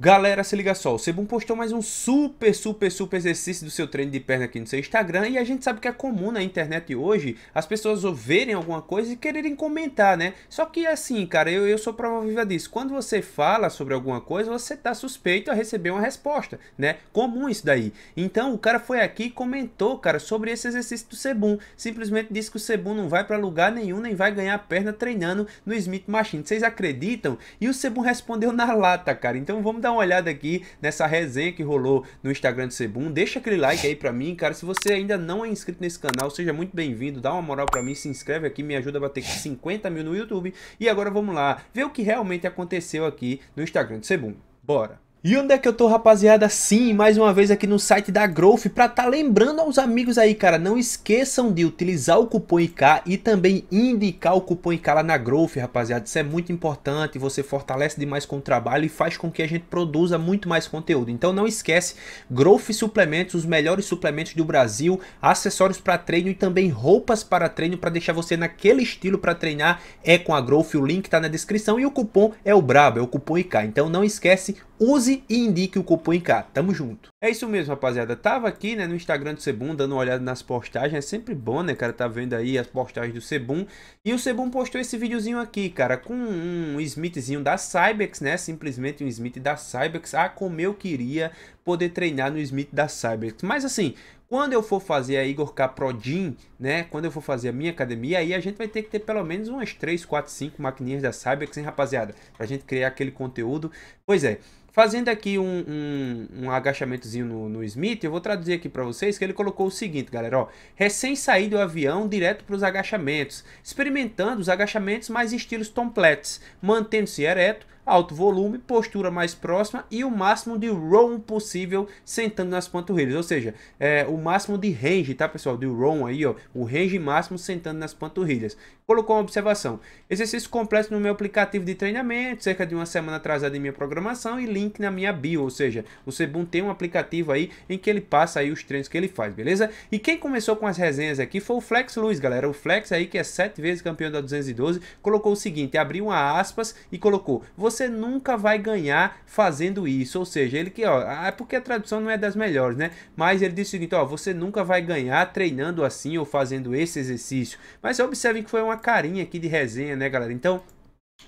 Galera, se liga só, o Sebum postou mais um super, super, super exercício do seu treino de perna aqui no seu Instagram e a gente sabe que é comum na internet hoje as pessoas ouvirem alguma coisa e quererem comentar, né? Só que assim, cara, eu, eu sou prova viva disso. Quando você fala sobre alguma coisa, você tá suspeito a receber uma resposta, né? Comum isso daí. Então o cara foi aqui e comentou, cara, sobre esse exercício do Sebum. Simplesmente disse que o Sebum não vai para lugar nenhum, nem vai ganhar perna treinando no Smith Machine. Vocês acreditam? E o Sebum respondeu na lata, cara. Então vamos dar dar uma olhada aqui nessa resenha que rolou no Instagram do Sebum. Deixa aquele like aí pra mim, cara. Se você ainda não é inscrito nesse canal, seja muito bem-vindo. Dá uma moral pra mim, se inscreve aqui, me ajuda a bater 50 mil no YouTube. E agora vamos lá, ver o que realmente aconteceu aqui no Instagram do Sebum. Bora! E onde é que eu tô, rapaziada? Sim, mais uma vez aqui no site da Growth para tá lembrando aos amigos aí, cara, não esqueçam de utilizar o cupom IK e também indicar o cupom IK lá na Growth, rapaziada. Isso é muito importante, você fortalece demais com o trabalho e faz com que a gente produza muito mais conteúdo. Então não esquece, Growth Suplementos, os melhores suplementos do Brasil, acessórios para treino e também roupas para treino para deixar você naquele estilo para treinar é com a Growth, o link tá na descrição e o cupom é o Brabo, é o cupom IK. Então não esquece, use e indique o cupom em cá. Tamo junto. É isso mesmo, rapaziada. Tava aqui, né, no Instagram do Sebum, dando uma olhada nas postagens. É sempre bom, né, cara, tá vendo aí as postagens do Sebum. E o Sebum postou esse videozinho aqui, cara, com um Smithzinho da Cybex, né, simplesmente um Smith da Cybex. Ah, como eu queria poder treinar no Smith da Cybex. Mas assim, quando eu for fazer a Igor K Pro Gym, né, quando eu for fazer a minha academia, aí a gente vai ter que ter pelo menos umas 3, 4, 5 maquininhas da Cybex, hein, rapaziada, pra gente criar aquele conteúdo. Pois é, Fazendo aqui um, um, um agachamentozinho no, no, Smith, eu vou traduzir aqui para vocês que ele colocou o seguinte, galera, ó, recém saí do avião direto para os agachamentos, experimentando os agachamentos mais estilos completos, mantendo-se ereto, alto volume, postura mais próxima e o máximo de ROM possível sentando nas panturrilhas, ou seja, é, o máximo de range, tá pessoal, de ROM aí, ó, o range máximo sentando nas panturrilhas. Colocou uma observação, exercício completo no meu aplicativo de treinamento, cerca de uma semana atrasada em minha programação e link na minha bio, ou seja, o Sebum tem um aplicativo aí em que ele passa aí os treinos que ele faz, beleza? E quem começou com as resenhas aqui foi o Flex Luiz, galera, o Flex aí que é sete vezes campeão da 212, colocou o seguinte, abriu uma aspas e colocou, você você nunca vai ganhar fazendo isso. Ou seja, ele que, ó, ah, é porque a tradução não é das melhores, né? Mas ele disse o seguinte, ó, você nunca vai ganhar treinando assim ou fazendo esse exercício. Mas observem que foi uma carinha aqui de resenha, né, galera? Então,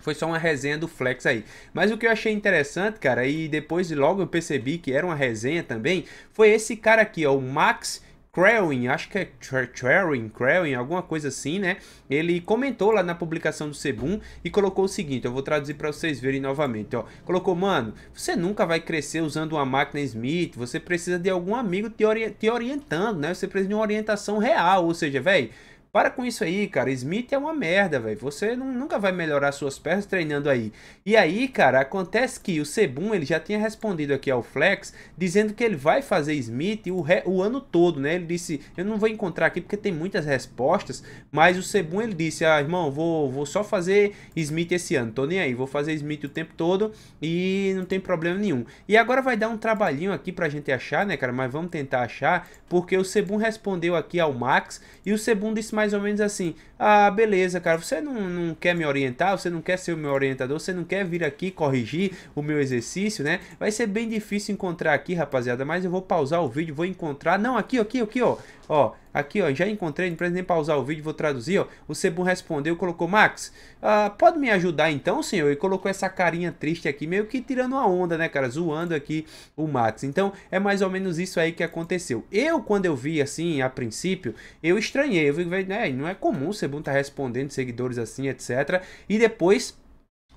foi só uma resenha do Flex aí. Mas o que eu achei interessante, cara, e depois logo eu percebi que era uma resenha também, foi esse cara aqui, ó, o Max Crewin, acho que é Trewin, Crewin, alguma coisa assim, né? Ele comentou lá na publicação do Sebum e colocou o seguinte, eu vou traduzir para vocês verem novamente, ó. Colocou, mano, você nunca vai crescer usando uma máquina Smith, você precisa de algum amigo te, ori te orientando, né? Você precisa de uma orientação real, ou seja, velho, para com isso aí, cara. Smith é uma merda, velho. Você não, nunca vai melhorar suas pernas treinando aí. E aí, cara, acontece que o Sebum ele já tinha respondido aqui ao Flex dizendo que ele vai fazer Smith o, re, o ano todo, né? Ele disse: Eu não vou encontrar aqui porque tem muitas respostas. Mas o Sebum ele disse: Ah, irmão, vou, vou só fazer Smith esse ano. Tô nem aí, vou fazer Smith o tempo todo e não tem problema nenhum. E agora vai dar um trabalhinho aqui pra gente achar, né, cara? Mas vamos tentar achar porque o Sebum respondeu aqui ao Max e o Sebum disse mais ou menos assim: ah, beleza, cara, você não, não quer me orientar, você não quer ser o meu orientador, você não quer vir aqui corrigir o meu exercício, né? Vai ser bem difícil encontrar aqui, rapaziada, mas eu vou pausar o vídeo, vou encontrar. Não, aqui, aqui, aqui, ó. Ó, Aqui, ó, já encontrei, não precisa nem pausar o vídeo, vou traduzir, ó. O Sebum respondeu, colocou, Max, ah, pode me ajudar então, senhor? E colocou essa carinha triste aqui, meio que tirando a onda, né, cara? Zoando aqui o Max. Então, é mais ou menos isso aí que aconteceu. Eu, quando eu vi, assim, a princípio, eu estranhei. Eu vi, né, não é comum o Sebum tá respondendo seguidores assim, etc. E depois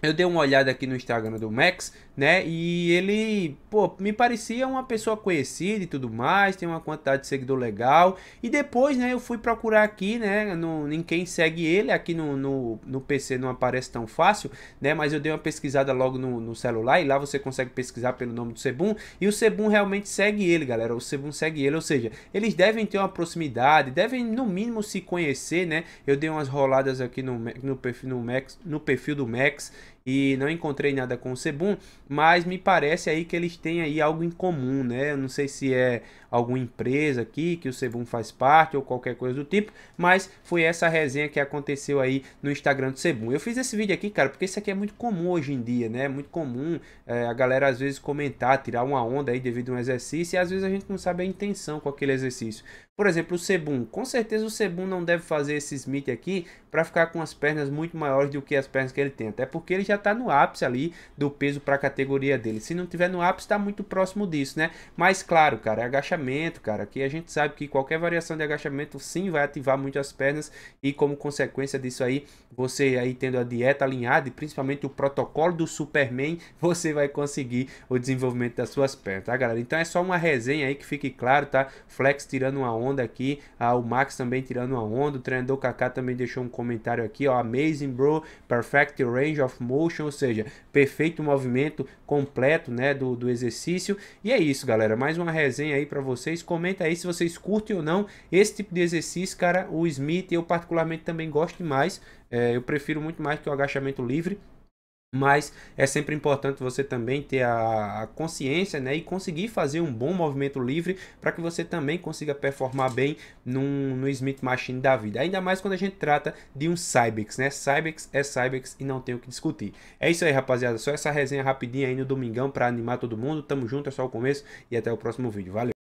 eu dei uma olhada aqui no Instagram do Max, né? E ele, pô, me parecia uma pessoa conhecida e tudo mais, tem uma quantidade de seguidor legal. E depois, né, eu fui procurar aqui, né, no, em quem segue ele, aqui no, no, no PC não aparece tão fácil, né? Mas eu dei uma pesquisada logo no, no celular e lá você consegue pesquisar pelo nome do Sebum. E o Sebum realmente segue ele, galera. O Sebum segue ele, ou seja, eles devem ter uma proximidade, devem no mínimo se conhecer, né? Eu dei umas roladas aqui no, no, perfil, no, Max, no perfil do Max e não encontrei nada com o Sebum, mas me parece aí que eles têm aí algo em comum, né? Eu não sei se é alguma empresa aqui que o Sebum faz parte ou qualquer coisa do tipo, mas foi essa resenha que aconteceu aí no Instagram do Sebum. Eu fiz esse vídeo aqui, cara, porque isso aqui é muito comum hoje em dia, né? É muito comum é, a galera às vezes comentar, tirar uma onda aí devido a um exercício e às vezes a gente não sabe a intenção com aquele exercício. Por exemplo, o Sebum. Com certeza o Sebum não deve fazer esse Smith aqui para ficar com as pernas muito maiores do que as pernas que ele tem. Até porque ele já está no ápice ali do peso para a categoria dele. Se não tiver no ápice, está muito próximo disso, né? Mas claro, cara, é agachamento, cara. Aqui a gente sabe que qualquer variação de agachamento sim vai ativar muito as pernas. E como consequência disso aí, você aí tendo a dieta alinhada e principalmente o protocolo do Superman, você vai conseguir o desenvolvimento das suas pernas, tá, galera? Então é só uma resenha aí que fique claro, tá? Flex tirando uma onda onda aqui. Ah, o Max também tirando uma onda. O treinador Kaká também deixou um comentário aqui, ó. Amazing, bro. Perfect range of motion, ou seja, perfeito movimento completo, né, do, do exercício. E é isso, galera. Mais uma resenha aí para vocês. Comenta aí se vocês curtem ou não esse tipo de exercício, cara. O Smith eu particularmente também gosto demais. É, eu prefiro muito mais que o agachamento livre mas é sempre importante você também ter a consciência né, e conseguir fazer um bom movimento livre para que você também consiga performar bem num, no Smith Machine da vida. Ainda mais quando a gente trata de um Cybex, né? Cybex é Cybex e não tem o que discutir. É isso aí, rapaziada. Só essa resenha rapidinha aí no domingão para animar todo mundo. Tamo junto, é só o começo e até o próximo vídeo. Valeu!